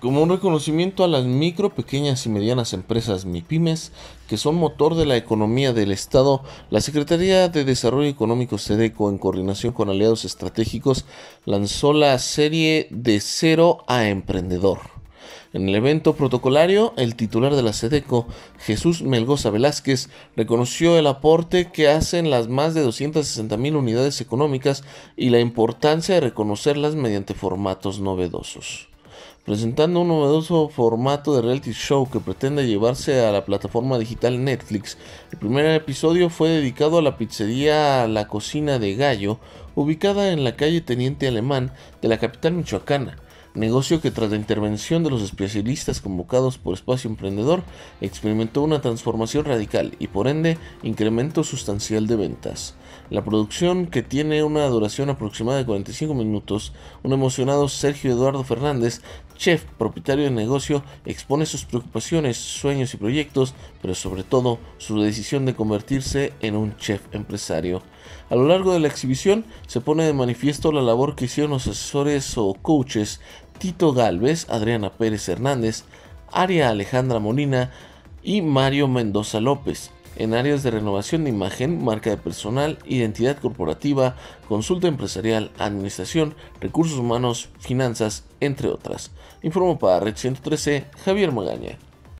como un reconocimiento a las micro, pequeñas y medianas empresas MIPIMES, que son motor de la economía del Estado, la Secretaría de Desarrollo Económico SEDECO, en coordinación con aliados estratégicos, lanzó la serie De Cero a Emprendedor. En el evento protocolario, el titular de la SEDECO, Jesús Melgoza Velázquez, reconoció el aporte que hacen las más de 260 mil unidades económicas y la importancia de reconocerlas mediante formatos novedosos presentando un novedoso formato de reality show que pretende llevarse a la plataforma digital Netflix. El primer episodio fue dedicado a la pizzería La Cocina de Gallo, ubicada en la calle Teniente Alemán de la capital michoacana negocio que tras la intervención de los especialistas convocados por Espacio Emprendedor experimentó una transformación radical y por ende incremento sustancial de ventas. La producción, que tiene una duración aproximada de 45 minutos, un emocionado Sergio Eduardo Fernández Chef, propietario de negocio, expone sus preocupaciones, sueños y proyectos, pero sobre todo su decisión de convertirse en un chef empresario. A lo largo de la exhibición se pone de manifiesto la labor que hicieron los asesores o coaches Tito Galvez, Adriana Pérez Hernández, Aria Alejandra Molina y Mario Mendoza López, en áreas de renovación de imagen, marca de personal, identidad corporativa, consulta empresarial, administración, recursos humanos, finanzas, entre otras. Informo para Red 113, Javier Magaña.